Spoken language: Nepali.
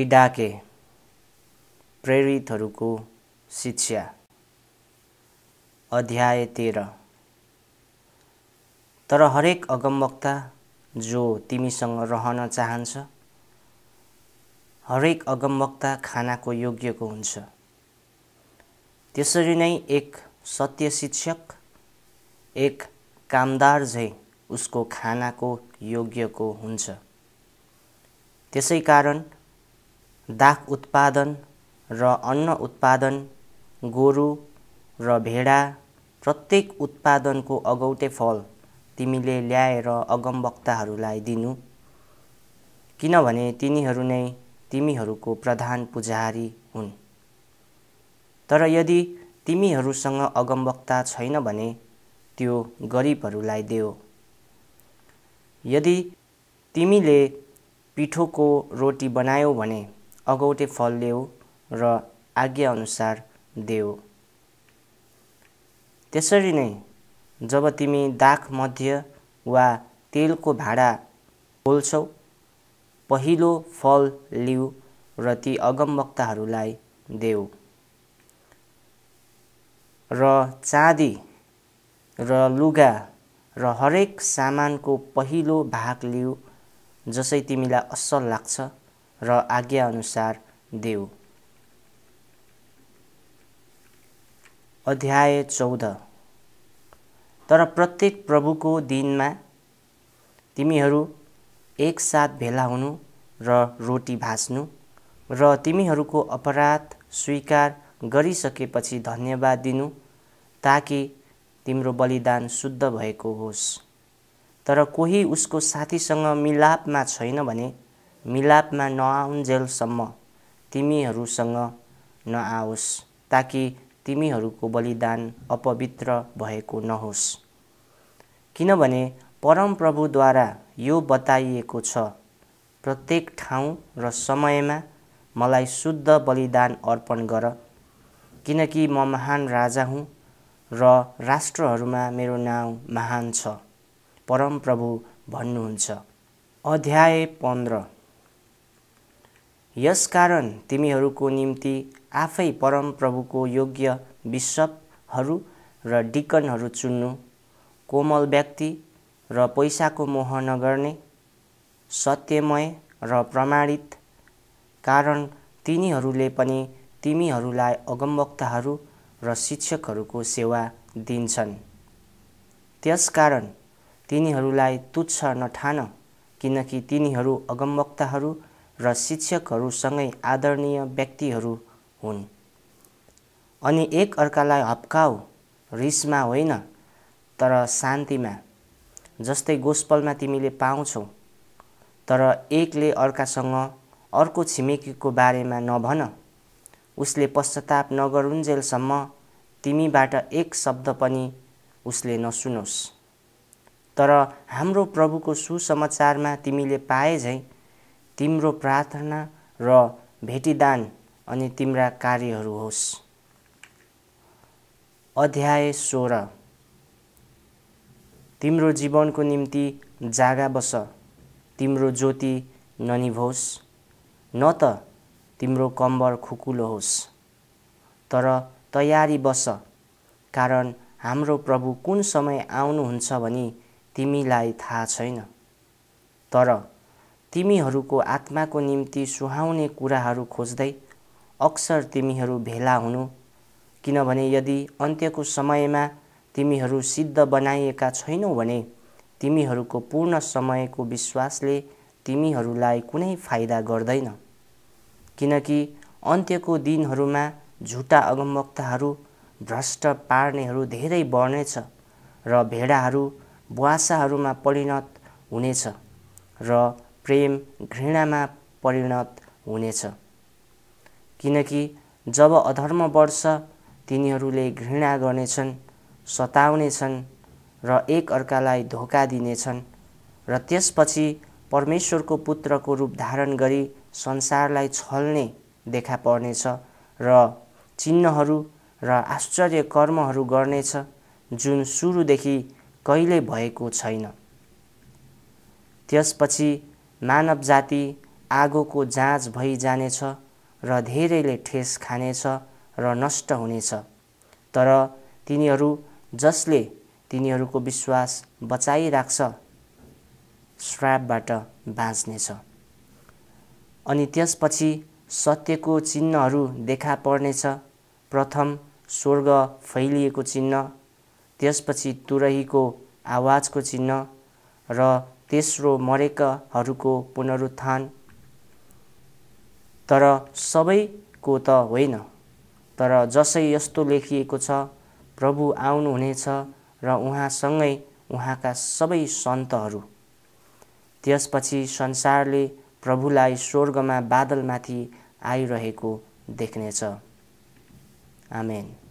अघि डाके प्रेरितहरूको शिक्षा अध्याय तेह्र तर हरेक अगमवक्ता जो तिमीसँग रहन चाहन्छ हरेक अगमवक्ता खानाको योग्यको हुन्छ त्यसरी नै एक सत्य शिक्षक एक कामदार झै उसको खानाको योग्यको हुन्छ त्यसै कारण दाख उत्पादन र अन्न उत्पादन गोरु र भेडा प्रत्येक उत्पादनको अगौटे फल तिमीले ल्याएर अगमवक्ताहरूलाई दिनु किनभने तिनीहरू नै तिमीहरूको प्रधान पुजारी हुन् तर यदि तिमीहरूसँग अगमवक्ता छैन भने त्यो गरिबहरूलाई देऊ यदि तिमीले पिठोको रोटी बनायौ भने अगौटे फल ल्याऊ र आज्ञाअनुसार देऊ त्यसरी नै जब तिमी दाख मध्य वा तेलको भाँडा खोल्छौ पहिलो फल लिऊ र ती अगमवक्ताहरूलाई देऊ र चाँदी र लुगा र हरेक सामानको पहिलो भाग लिऊ जसै तिमीलाई असल लाग्छ र आज्ञाअनुसार देऊ अध्याय चौध तर प्रत्येक प्रभुको दिनमा तिमीहरू एकसाथ भेला हुनु र रोटी भाँच्नु र तिमीहरूको अपराध स्वीकार गरिसकेपछि धन्यवाद दिनु ताकि तिम्रो बलिदान शुद्ध भएको होस् तर कोही उसको साथीसँग मिलापमा छैन भने मिलापमा नआउन्जेलसम्म तिमीहरूसँग नआओस् ताकि तिमीहरूको बलिदान अपवित्र भएको नहोस् किनभने परमप्रभुद्वारा यो बताइएको छ प्रत्येक ठाउँ र समयमा मलाई शुद्ध बलिदान अर्पण गर किनकि म महान राजा हुँ र रा राष्ट्रहरूमा मेरो नाउँ महान छ परमप्रभु भन्नुहुन्छ अध्याय पन्ध्र यस कारण तिमीहरूको निम्ति आफै परमप्रभुको योग्य विश्वहरू र डिकनहरू चुन्नु कोमल व्यक्ति र पैसाको मोह नगर्ने सत्यमय र प्रमाणित कारण तिनीहरूले पनि तिमीहरूलाई अगमवक्ताहरू र शिक्षकहरूको सेवा दिन्छन् त्यसकारण तिनीहरूलाई तुच्छ नठान किनकि तिनीहरू अगमवक्ताहरू र शिक्षकहरूसँगै आदरणीय व्यक्तिहरू हुन् अनि एक अर्कालाई हप्काउ रिसमा होइन तर शान्तिमा जस्तै गोस्पलमा तिमीले पाउँछौ तर एकले अर्कासँग अर्को छिमेकीको बारेमा नभन उसले पश्चाताप नगरुन्जेलसम्म तिमीबाट एक शब्द पनि उसले नसुनोस् तर हाम्रो प्रभुको सुसमाचारमा तिमीले पाए झैँ तिम्रो प्रार्थना र भेटिदान अनि तिम्रा कार्यहरू होस् अध्याय सोह्र तिम्रो जीवनको निम्ति जागा बस तिम्रो ज्योति ननिभोस् न त तिम्रो कम्बर खुकुलो होस् तर तयारी बस कारण हाम्रो प्रभु कुन समय आउनुहुन्छ भनी तिमीलाई थाहा छैन तर तिमीहरूको आत्माको निम्ति सुहाउने कुराहरू खोज्दै अक्सर तिमीहरू भेला हुनु किनभने यदि अन्त्यको समयमा तिमीहरू सिद्ध बनाइएका छैनौ भने तिमीहरूको पूर्ण समयको विश्वासले तिमीहरूलाई कुनै फाइदा गर्दैन किनकि अन्त्यको दिनहरूमा झुटा अगमवक्ताहरू भ्रष्ट पार्नेहरू धेरै बढ्नेछ र भेडाहरू बुवासाहरूमा परिणत हुनेछ र प्रेम घृणामा परिणत हुनेछ किनकि जब अधर्म बढ्छ तिनीहरूले घृणा गर्नेछन् सताउनेछन् र एक अर्कालाई धोका दिनेछन् र त्यसपछि परमेश्वरको पुत्रको रूप धारण गरी संसारलाई छल्ने देखा पर्नेछ र चिन्हहरू र आश्चर्य कर्महरू गर्नेछ जुन सुरुदेखि कहिले भएको छैन त्यसपछि मानव जाति आगोको जाँच भइजानेछ र धेरैले ठेस खानेछ र नष्ट हुनेछ तर तिनीहरू जसले तिनीहरूको विश्वास बचाइराख्छ श्रापबाट बाँच्नेछ अनि त्यसपछि सत्यको चिन्हहरू देखा पर्नेछ प्रथम स्वर्ग फैलिएको चिन्ह त्यसपछि तुरहीको आवाजको चिन्ह र तेस्रो मरेकाहरूको पुनरुत्थान तर सबैको त होइन तर जसै यस्तो लेखिएको छ प्रभु आउनुहुनेछ र उहाँसँगै उहाँका सबै सन्तहरू त्यसपछि संसारले प्रभुलाई स्वर्गमा बादलमाथि आइरहेको देख्नेछ आमेन